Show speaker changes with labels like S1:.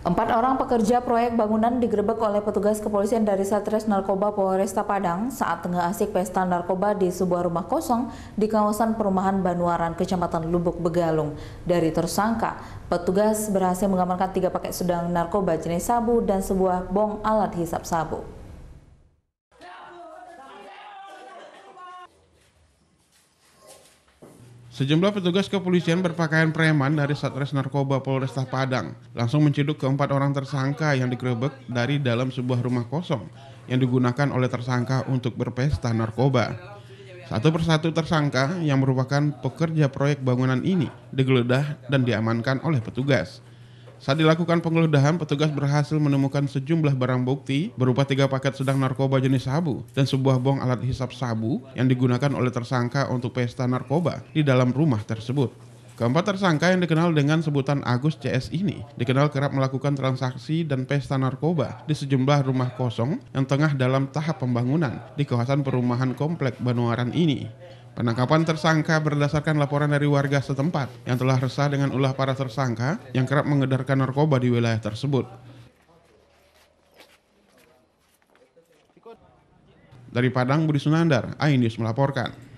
S1: Empat orang pekerja proyek bangunan digerebek oleh petugas kepolisian dari Satres Narkoba Polresta Padang saat tengah asik pesta narkoba di sebuah rumah kosong di kawasan perumahan Banuaran, Kecamatan Lubuk Begalung. Dari tersangka, petugas berhasil mengamankan tiga paket sedang narkoba jenis sabu dan sebuah bong alat hisap
S2: sabu. Sejumlah petugas kepolisian berpakaian preman dari Satres Narkoba Polresta Padang langsung menciduk keempat orang tersangka yang digerebek dari dalam sebuah rumah kosong yang digunakan oleh tersangka untuk berpesta narkoba. Satu persatu tersangka yang merupakan pekerja proyek bangunan ini digeledah dan diamankan oleh petugas. Saat dilakukan penggeledahan, petugas berhasil menemukan sejumlah barang bukti berupa tiga paket sedang narkoba jenis sabu dan sebuah bong alat hisap sabu yang digunakan oleh tersangka untuk pesta narkoba di dalam rumah tersebut. Keempat tersangka yang dikenal dengan sebutan Agus CS ini dikenal kerap melakukan transaksi dan pesta narkoba di sejumlah rumah kosong yang tengah dalam tahap pembangunan di kawasan perumahan komplek Banuaran ini. Penangkapan tersangka berdasarkan laporan dari warga setempat yang telah resah dengan ulah para tersangka yang kerap mengedarkan narkoba di wilayah tersebut. Dari Padang, Budi Sunandar, iNews melaporkan.